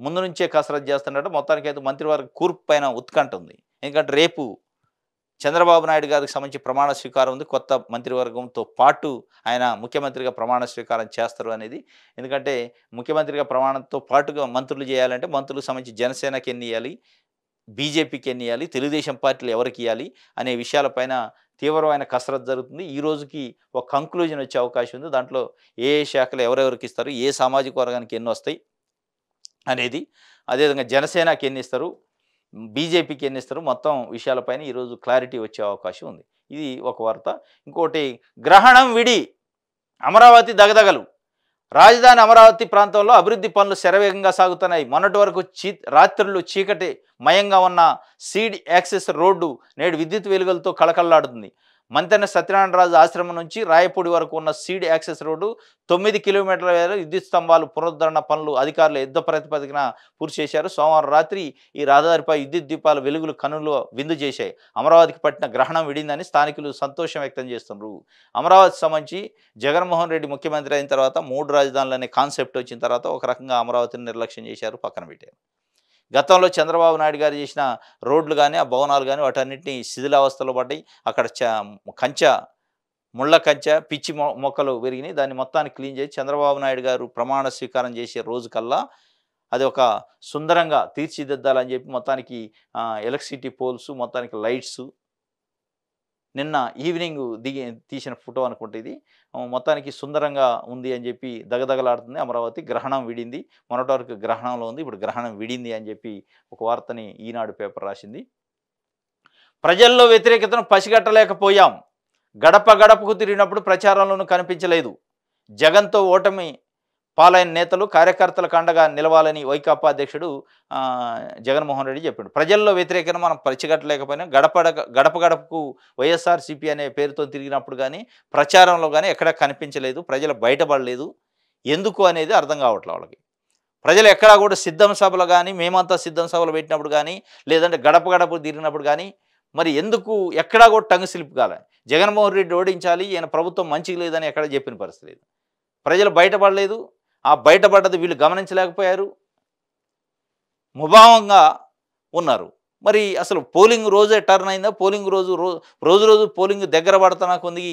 ముందు నుంచే కసరత్తు చేస్తున్నట్టు మొత్తానికైతే మంత్రివర్గ కూర్పు పైన ఉత్కంఠ ఉంది ఎందుకంటే రేపు చంద్రబాబు నాయుడు గారికి సంబంధించి ప్రమాణ స్వీకారం ఉంది కొత్త మంత్రివర్గంతో పాటు ఆయన ముఖ్యమంత్రిగా ప్రమాణ స్వీకారం చేస్తారు అనేది ఎందుకంటే ముఖ్యమంత్రిగా ప్రమాణంతో పాటుగా మంత్రులు చేయాలంటే మంత్రులకు సంబంధించి జనసేనకి ఎన్ని ఇవ్వాలి బీజేపీకి ఎన్ని ఇవ్వాలి తెలుగుదేశం పార్టీలు ఎవరికి ఇవ్వాలి అనే విషయాలపైన తీవ్రమైన కసరత్ జరుగుతుంది ఈ రోజుకి ఒక కంక్లూజన్ వచ్చే అవకాశం ఉంది దాంట్లో ఏ ఏ శాఖలు ఎవరెవరికి ఇస్తారు ఏ సామాజిక వర్గానికి ఎన్ని వస్తాయి అనేది అదేవిధంగా జనసేనకి ఎన్ని ఇస్తారు బీజేపీకి ఎన్ని మొత్తం విషయాలపైన ఈరోజు క్లారిటీ వచ్చే అవకాశం ఉంది ఇది ఒక వార్త ఇంకోటి గ్రహణం విడి అమరావతి దగదగలు రాజధాని అమరావతి ప్రాంతంలో అభివృద్ధి పనులు శరవేగంగా సాగుతున్నాయి మొన్నటి వరకు చీ రాత్రులు చీకటి మయంగా ఉన్న సీడ్ యాక్సెస్ రోడ్డు నేడు విద్యుత్ వెలుగులతో కళకళలాడుతుంది మంతెన సత్యనారాయణరాజు ఆశ్రమం నుంచి రాయపూడి వరకు ఉన్న సీడ్ యాక్సెస్ రోడ్డు తొమ్మిది కిలోమీటర్ల మేర విద్యుత్ స్తంభాలు పునరుద్ధరణ పనులు అధికారులు యుద్ధ ప్రాతిపదికన పూర్తి చేశారు సోమవారం రాత్రి ఈ రహదారిపై విద్యుత్ దీపాల వెలుగులు కనులు విందు చేశాయి అమరావతికి పట్టిన గ్రహణం విడిందని స్థానికులు సంతోషం వ్యక్తం చేస్తున్నారు అమరావతి సంబంధించి జగన్మోహన్ రెడ్డి ముఖ్యమంత్రి అయిన తర్వాత మూడు రాజధానులు అనే కాన్సెప్ట్ వచ్చిన తర్వాత ఒక రకంగా అమరావతిని నిర్లక్ష్యం చేశారు పక్కన పెట్టారు గతంలో చంద్రబాబు నాయుడు గారు చేసిన రోడ్లు కానీ ఆ భవనాలు కానీ వాటన్నిటిని శిథిలావస్థలో పడ్డాయి అక్కడ చ కంచ ముళ్ళ కంచె పిచ్చి మొక్కలు పెరిగినాయి దాన్ని మొత్తాన్ని క్లీన్ చేసి చంద్రబాబు నాయుడు గారు ప్రమాణ స్వీకారం చేసే రోజు కల్లా అది ఒక సుందరంగా తీర్చిదిద్దాలని చెప్పి మొత్తానికి ఎలక్ట్రిసిటీ పోల్స్ మొత్తానికి లైట్స్ నిన్న ఈవినింగ్ దిగి తీసిన ఫోటో అనుకుంటే ఇది మొత్తానికి సుందరంగా ఉంది అని చెప్పి దగదగలాడుతుంది అమరావతి గ్రహణం విడింది మొన్నటి వరకు గ్రహణంలో ఉంది ఇప్పుడు గ్రహణం విడింది అని చెప్పి ఒక వార్తని ఈనాడు పేపర్ రాసింది ప్రజల్లో వ్యతిరేకతను పసిగట్టలేకపోయాం గడప గడపకు తిరిగినప్పుడు ప్రచారంలోనూ కనిపించలేదు జగన్తో ఓటమి పాలైన నేతలు కార్యకర్తలకు అండగా నిలవాలని వైకాపా అధ్యక్షుడు జగన్మోహన్ రెడ్డి చెప్పాడు ప్రజల్లో వ్యతిరేకంగా మనం పరిచిగట్టలేకపోయినా గడప గడప గడపకు వైఎస్ఆర్ అనే పేరుతో తిరిగినప్పుడు కానీ ప్రచారంలో కానీ ఎక్కడా కనిపించలేదు ప్రజలు బయటపడలేదు ఎందుకు అనేది అర్థం కావట్లే వాళ్ళకి ప్రజలు ఎక్కడా కూడా సిద్ధం సభలు కానీ మేమంతా సిద్ధం సభలు పెట్టినప్పుడు కానీ లేదంటే గడప గడప తిరిగినప్పుడు కానీ మరి ఎందుకు ఎక్కడా కూడా టంగ్ స్లిప్ కాలే జగన్మోహన్ రెడ్డి ఓడించాలి ఈయన ప్రభుత్వం మంచిగా లేదని ఎక్కడ చెప్పిన పరిస్థితి లేదు ప్రజలు బయటపడలేదు ఆ బయటపడ్డది వీళ్ళు గమనించలేకపోయారు ముభావంగా ఉన్నారు మరి అసలు పోలింగ్ రోజే టర్న్ అయిందా పోలింగ్ రోజు రోజు రోజు పోలింగ్ దగ్గర పడుతున్న కొంది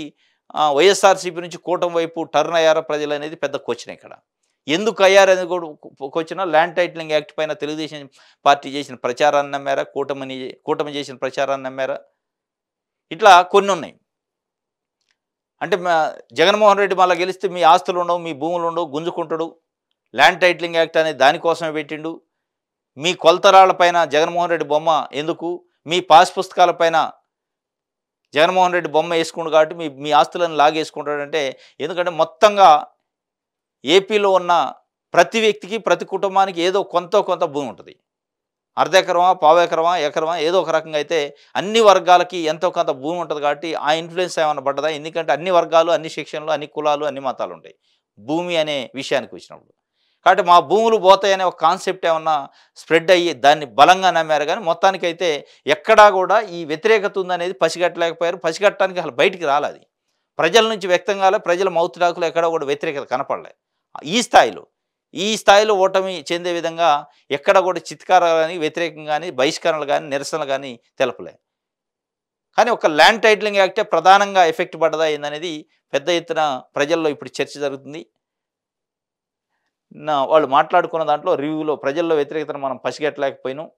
వైఎస్ఆర్సీపీ నుంచి కూటమి వైపు టర్న్ అయ్యారా ప్రజలు అనేది పెద్ద క్వశ్చన్ ఇక్కడ ఎందుకు అయ్యారనేది కూడా క్వశ్చన్ ల్యాండ్ టైటిలింగ్ యాక్ట్ పైన తెలుగుదేశం పార్టీ చేసిన ప్రచారాన్ని నమ్మారా కూటమిని కూటమి చేసిన ప్రచారాన్ని నమ్మారా ఇట్లా కొన్ని ఉన్నాయి అంటే జగన్మోహన్ రెడ్డి మళ్ళీ గెలిస్తే మీ ఆస్తులు ఉండవు మీ భూములు ఉండవు గుంజుకుంటాడు ల్యాండ్ టైటిలింగ్ యాక్ట్ అనేది దానికోసమే పెట్టిండు మీ కొలతరాలపైన జగన్మోహన్ రెడ్డి బొమ్మ ఎందుకు మీ పాస్ పుస్తకాలపైన జగన్మోహన్ రెడ్డి బొమ్మ వేసుకుండు కాబట్టి మీ మీ ఆస్తులను లాగేసుకుంటాడంటే ఎందుకంటే మొత్తంగా ఏపీలో ఉన్న ప్రతి వ్యక్తికి ప్రతి కుటుంబానికి ఏదో కొంత కొంత భూమి ఉంటుంది అర్ధ ఎకరమా పావు ఎకరమా ఎకరమా ఏదో ఒక రకంగా అయితే అన్ని వర్గాలకి ఎంతో కొంత భూమి ఉంటుంది కాబట్టి ఆ ఇన్ఫ్లుయెన్స్ ఏమైనా పడ్డదా ఎందుకంటే అన్ని వర్గాలు అన్ని శిక్షణలు అన్ని కులాలు అన్ని మతాలు ఉంటాయి భూమి అనే విషయానికి వచ్చినప్పుడు కాబట్టి మా భూములు పోతాయనే ఒక కాన్సెప్ట్ ఏమన్నా స్ప్రెడ్ అయ్యి దాన్ని బలంగా నమ్మారు కానీ మొత్తానికైతే ఎక్కడా కూడా ఈ వ్యతిరేకత ఉందనేది పసిగట్టలేకపోయారు పసిగట్టడానికి అసలు బయటికి రాలేదు ప్రజల నుంచి వ్యక్తం కాలే ప్రజల మౌతుడాకులు ఎక్కడా కూడా వ్యతిరేకత కనపడలేదు ఈ స్థాయిలో ఈ స్థాయిలో ఓటమి చెందే విధంగా ఎక్కడ కూడా చిత్కారాలు కానీ వ్యతిరేకం కానీ బహిష్కరణలు కానీ నిరసనలు కానీ తెలపలే కానీ ఒక ల్యాండ్ టైటిలింగ్ యాక్టే ప్రధానంగా ఎఫెక్ట్ పడదా ఏందనేది పెద్ద ఎత్తున ప్రజల్లో ఇప్పుడు చర్చ జరుగుతుంది వాళ్ళు మాట్లాడుకున్న దాంట్లో రివ్యూలో ప్రజల్లో వ్యతిరేకతను మనం పసిగట్టలేకపోయినాం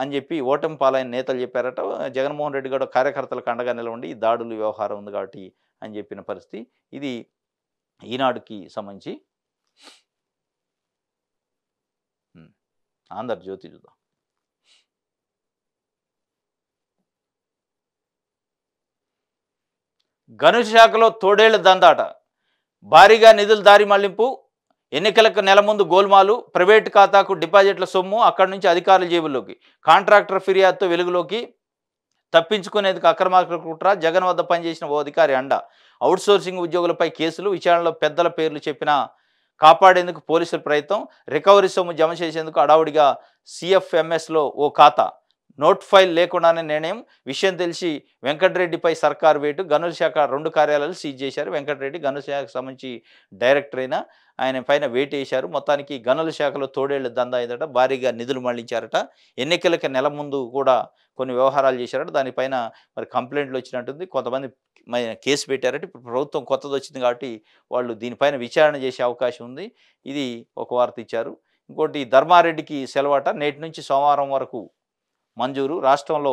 అని చెప్పి ఓటమి పాలైన నేతలు చెప్పారట జగన్మోహన్ రెడ్డి గారు కార్యకర్తలకు అండగా నిలవండి ఈ దాడులు వ్యవహారం ఉంది కాబట్టి అని చెప్పిన పరిస్థితి ఇది ఈనాడుకి సంబంధించి ఆంధ్రజ్యోతి చూద్దాం గనుష శాఖలో తోడేళ్ల దందాట భారీగా నిధులు దారి మళ్లింపు ఎన్నికలకు నెల ముందు గోల్మాలు ప్రైవేటు ఖాతాకు డిపాజిట్ల సొమ్ము అక్కడి నుంచి అధికారుల జేబుల్లోకి కాంట్రాక్టర్ ఫిర్యాదుతో వెలుగులోకి తప్పించుకునేందుకు అక్రమార్కుల కుట్ర జగన్ వద్ద పనిచేసిన ఓ అధికారి అండ అవుట్సోర్సింగ్ ఉద్యోగులపై కేసులు విచారణలో పెద్దల పేర్లు చెప్పిన కాపాడేందుకు పోలీసుల ప్రయత్నం రికవరీ సొమ్ము జమ చేసేందుకు అడావుడిగా సిఎఫ్ఎంఎస్లో ఓ ఖాతా నోట్ ఫైల్ లేకుండానే నిర్ణయం విషయం తెలిసి వెంకటరెడ్డిపై సర్కార్ వేటు గనుల శాఖ రెండు కార్యాలయాలు సీజ్ చేశారు వెంకటరెడ్డి గనుల శాఖకు సంబంధించి డైరెక్టర్ అయినా ఆయన పైన వేటు వేశారు మొత్తానికి గనుల శాఖలో తోడేళ్ల దందా అయిందట భారీగా నిధులు మళ్లించారట ఎన్నికలకు నెల ముందు కూడా కొన్ని వ్యవహారాలు చేశారట దానిపైన మరి కంప్లైంట్లు వచ్చినట్టుంది కొంతమంది కేసు పెట్టారట ప్రభుత్వం కొత్తది వచ్చింది కాబట్టి వాళ్ళు దీనిపైన విచారణ చేసే అవకాశం ఉంది ఇది ఒక వార్త ఇచ్చారు ఇంకోటి ధర్మారెడ్డికి సెలవాట నేటి నుంచి సోమవారం వరకు మంజూరు రాష్ట్రంలో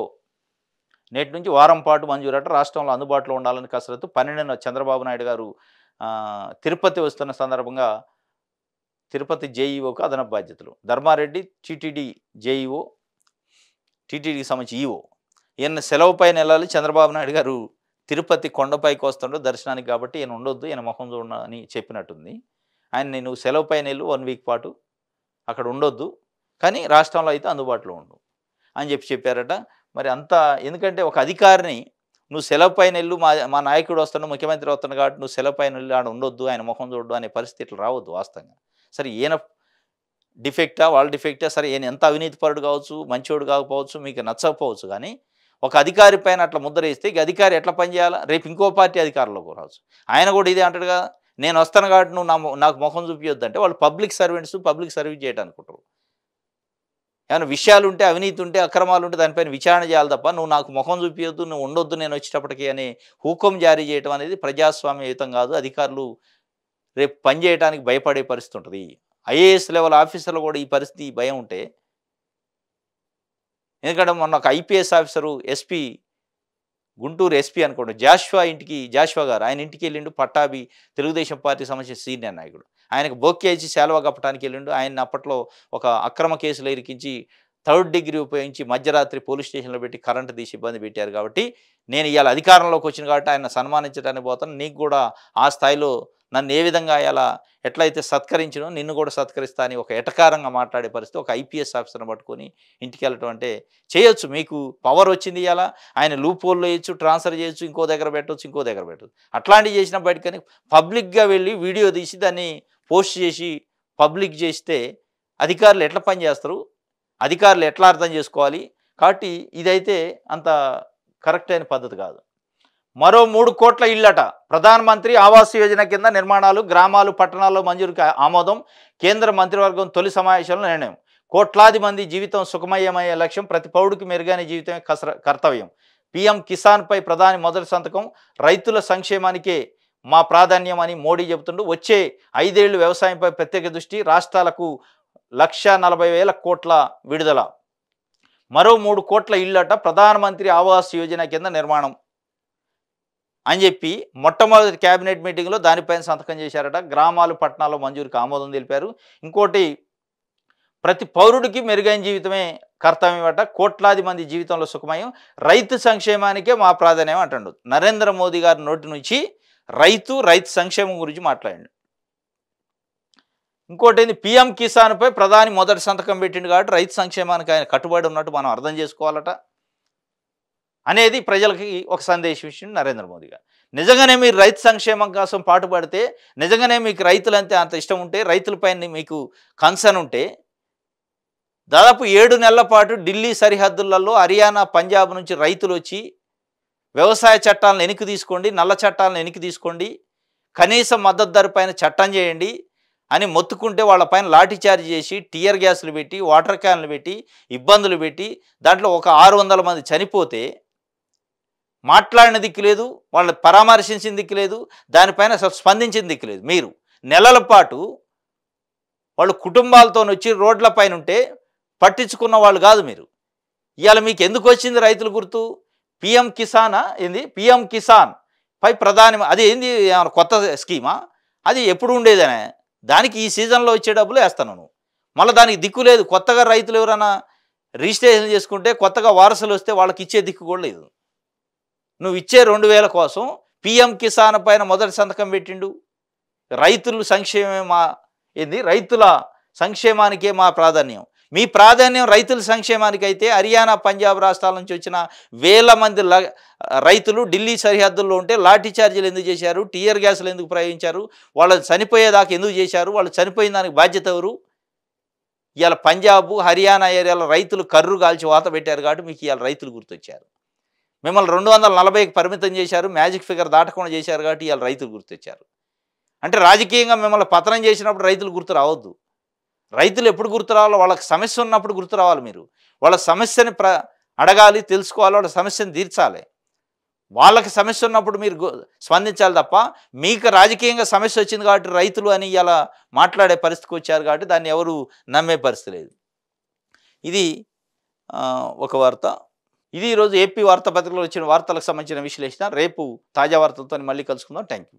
నేటి నుంచి వారం పాటు మంజూరు అంటే రాష్ట్రంలో అందుబాటులో ఉండాలని కసరత్తు పన్నెండున చంద్రబాబు నాయుడు గారు తిరుపతి వస్తున్న సందర్భంగా తిరుపతి జేఈఓకు అదనపు బాధ్యతలు ధర్మారెడ్డి టీటీడీ జేఈఓ టీటీడీకి సంబంధించి ఈఓ ఈయన సెలవుపై నెలలు చంద్రబాబు నాయుడు గారు తిరుపతి కొండపైకి వస్తుండో దర్శనానికి కాబట్టి ఈయన ఉండొద్దు ఈయన మొహం చూడని చెప్పినట్టుంది ఆయన నేను సెలవుపై నెలలు వన్ వీక్ పాటు అక్కడ ఉండొద్దు కానీ రాష్ట్రంలో అయితే అందుబాటులో ఉండు అని చెప్పి చెప్పారట మరి అంత ఎందుకంటే ఒక అధికారిని నువ్వు సెలవు పైన వెళ్ళు మా మా నాయకుడు వస్తాడు ముఖ్యమంత్రి వస్తున్నాడు కాబట్టి నువ్వు సెలవు పైన వెళ్ళి ఆడ ఉండొద్దు ఆయన ముఖం చూడదు అనే పరిస్థితులు రావద్దు వాస్తవంగా సరే ఈయన డిఫెక్టా వాళ్ళ డిఫెక్టా సరే ఈయన ఎంత అవినీతిపరుడు కావచ్చు మంచివాడు కాకపోవచ్చు మీకు నచ్చకపోవచ్చు కానీ ఒక అధికారి పైన అట్లా ముద్ర వేస్తే ఈ అధికారి ఎట్లా పనిచేయాలా రేపు ఇంకో పార్టీ అధికారంలోకి రావచ్చు ఆయన కూడా ఇదే అంటాడు కదా నేను వస్తాను కాబట్టి నువ్వు నాకు ముఖం చూపించొద్దు అంటే వాళ్ళు పబ్లిక్ సర్వెంట్స్ పబ్లిక్ సర్వీస్ చేయడానికి అనుకుంటారు ఏమైనా విషయాలు ఉంటే అవినీతి ఉంటే అక్రమాలు ఉంటే దానిపైన విచారణ చేయాలి తప్ప నువ్వు నాకు ముఖం చూపించద్దు నువ్వు ఉండొద్దు నేను వచ్చేటప్పటికీ అని హుకం జారీ చేయడం అనేది ప్రజాస్వామ్యయుతం కాదు అధికారులు రేపు పనిచేయడానికి భయపడే పరిస్థితి ఉంటుంది ఐఏఎస్ లెవెల్ ఆఫీసర్లు కూడా ఈ పరిస్థితి భయం ఉంటే ఎందుకంటే మొన్న ఒక IPS officer SP Guntur SP అనుకోండి జాష్వా ఇంటికి జాష్వా గారు ఆయన ఇంటికి వెళ్ళిండు పట్టాభి తెలుగుదేశం పార్టీ సంబంధించిన సీనియర్ నాయకుడు ఆయనకు బోక్కేసి సేలవ కప్పటానికి వెళ్ళిండు ఆయన అప్పట్లో ఒక అక్రమ కేసులో ఇరికించి థర్డ్ డిగ్రీ ఉపయోగించి మధ్యరాత్రి పోలీస్ స్టేషన్లో పెట్టి కరెంట్ తీసి ఇబ్బంది పెట్టారు కాబట్టి నేను ఇవాళ అధికారంలోకి వచ్చిన కాబట్టి ఆయన సన్మానించడానికి పోతాను నీకు కూడా ఆ స్థాయిలో నన్ను ఏ విధంగా ఇలా ఎట్లయితే సత్కరించడం నిన్ను కూడా సత్కరిస్తా అని ఒక ఎటకారంగా మాట్లాడే పరిస్థితి ఒక ఐపీఎస్ ఆఫీసర్ని పట్టుకొని ఇంటికి వెళ్ళటం అంటే చేయొచ్చు మీకు పవర్ వచ్చింది ఇలా ఆయన లూపోల్లో వేయచ్చు ట్రాన్స్ఫర్ చేయొచ్చు ఇంకో దగ్గర పెట్టవచ్చు ఇంకో దగ్గర పెట్టవచ్చు అట్లాంటివి చేసిన బయటకని పబ్లిక్గా వెళ్ళి వీడియో తీసి దాన్ని పోస్ట్ చేసి పబ్లిక్ చేస్తే అధికారులు ఎట్లా పనిచేస్తారు అధికారులు ఎట్లా అర్థం చేసుకోవాలి కాబట్టి ఇదైతే అంత కరెక్ట్ అయిన పద్ధతి కాదు మరో మూడు కోట్ల ఇళ్ళట ప్రధానమంత్రి ఆవాస్ యోజన కింద నిర్మాణాలు గ్రామాలు పట్టణాల్లో మంజూరుకి ఆమోదం కేంద్ర మంత్రివర్గం తొలి సమావేశంలో నిర్ణయం కోట్లాది మంది జీవితం సుఖమయమయ్యే లక్ష్యం ప్రతి పౌరుడికి మెరుగైన జీవితమే కసర కర్తవ్యం పీఎం కిసాన్పై ప్రధాని మొదటి సంతకం రైతుల సంక్షేమానికే మా ప్రాధాన్యం అని మోడీ చెబుతుండు వచ్చే ఐదేళ్లు వ్యవసాయంపై ప్రత్యేక దృష్టి రాష్ట్రాలకు లక్ష నలభై వేల కోట్ల విడుదల మరో మూడు కోట్ల ఇళ్ళట ప్రధానమంత్రి ఆవాస్ యోజన కింద నిర్మాణం అని చెప్పి మొట్టమొదటి క్యాబినెట్ మీటింగ్లో దానిపైన సంతకం చేశారట గ్రామాలు పట్టణాల్లో మంజూరుకి ఆమోదం తెలిపారు ఇంకోటి ప్రతి పౌరుడికి మెరుగైన జీవితమే కర్తవ్యమట కోట్లాది మంది జీవితంలో సుఖమయం రైతు సంక్షేమానికే మా ప్రాధాన్యం అంటాడు నరేంద్ర మోదీ గారి నోటి నుంచి రైతు రైతు సంక్షేమం గురించి మాట్లాడండి ఇంకోటి ఏంది పిఎం కిసాన్పై ప్రధాని మొదటి సంతకం పెట్టిండు కాబట్టి రైతు సంక్షేమానికి ఆయన కట్టుబడి ఉన్నట్టు మనం అర్థం చేసుకోవాలట అనేది ప్రజలకి ఒక సందేశం ఇచ్చింది నరేంద్ర మోదీ గారు నిజంగానే మీరు రైతు సంక్షేమం కోసం పాటుపడితే నిజంగానే మీకు రైతులంటే అంత ఇష్టం ఉంటే రైతులపై మీకు కన్సర్న్ ఉంటే దాదాపు ఏడు నెలల పాటు ఢిల్లీ సరిహద్దులలో హర్యానా పంజాబ్ నుంచి రైతులు వచ్చి వ్యవసాయ చట్టాలను వెనక్కి తీసుకోండి నల్ల చట్టాలను వెనక్కి తీసుకోండి కనీస మద్దతు ధర పైన చట్టం చేయండి అని మొత్తుకుంటే వాళ్ళ లాఠీ లాఠీచార్జ్ చేసి టీయర్ గ్యాస్లు పెట్టి వాటర్ క్యాన్లు పెట్టి ఇబ్బందులు పెట్టి దాంట్లో ఒక ఆరు వందల మంది చనిపోతే మాట్లాడిన దిక్కు లేదు వాళ్ళని పరామర్శించిన దిక్కు లేదు దానిపైన అసలు స్పందించిన దిక్కు లేదు మీరు నెలల పాటు వాళ్ళు కుటుంబాలతో వచ్చి రోడ్లపైన ఉంటే పట్టించుకున్న వాళ్ళు కాదు మీరు ఇవాళ మీకు ఎందుకు వచ్చింది రైతుల గుర్తు పిఎం కిసాన్ ఏంది పిఎం కిసాన్ పై ప్రధాని అది ఏంది కొత్త స్కీమా అది ఎప్పుడు ఉండేదనే దానికి ఈ సీజన్లో వచ్చే డబ్బులు వేస్తాను నువ్వు మళ్ళీ దానికి దిక్కు లేదు కొత్తగా రైతులు ఎవరైనా రిజిస్ట్రేషన్ చేసుకుంటే కొత్తగా వారసులు వస్తే వాళ్ళకి ఇచ్చే దిక్కు కూడా లేదు నువ్వు ఇచ్చే రెండు వేల కోసం పిఎం కిసాన్ పైన మొదటి సంతకం పెట్టిండు రైతులు సంక్షేమే మా ఏంది రైతుల సంక్షేమానికే మా ప్రాధాన్యం మీ ప్రాధాన్యం రైతుల సంక్షేమానికైతే హర్యానా పంజాబ్ రాష్ట్రాల నుంచి వచ్చిన వేల మంది రైతులు ఢిల్లీ సరిహద్దుల్లో ఉంటే లాఠీ ఛార్జీలు ఎందుకు చేశారు టీయర్ గ్యాస్లు ఎందుకు ప్రయోగించారు వాళ్ళు చనిపోయేదాకా ఎందుకు చేశారు వాళ్ళు చనిపోయిన దానికి బాధ్యత ఎవరు ఇవాళ పంజాబ్ హర్యానా ఏరియాలో రైతులు కర్రు కాల్చి వాత పెట్టారు కాబట్టి మీకు ఇవాళ రైతులు గుర్తొచ్చారు మిమ్మల్ని రెండు వందల నలభైకి పరిమితం చేశారు మ్యాజిక్ ఫిగర్ దాటకుండా చేశారు కాబట్టి ఇవాళ రైతులు గుర్తొచ్చారు అంటే రాజకీయంగా మిమ్మల్ని పతనం చేసినప్పుడు రైతులు గుర్తు రావద్దు రైతులు ఎప్పుడు గుర్తు రావాలో వాళ్ళకి సమస్య ఉన్నప్పుడు గుర్తు రావాలి మీరు వాళ్ళ సమస్యని ప్ర అడగాలి తెలుసుకోవాలి వాళ్ళ సమస్యను తీర్చాలి వాళ్ళకి సమస్య ఉన్నప్పుడు మీరు స్పందించాలి తప్ప మీకు రాజకీయంగా సమస్య వచ్చింది కాబట్టి రైతులు అని ఇలా మాట్లాడే పరిస్థితికి వచ్చారు కాబట్టి దాన్ని ఎవరు నమ్మే పరిస్థితి లేదు ఇది ఒక వార్త ఇది ఈరోజు ఏపీ వార్తాపత్రికలో వచ్చిన వార్తలకు సంబంధించిన విశ్లేషణ రేపు తాజా వార్తలతో మళ్ళీ కలుసుకుందాం థ్యాంక్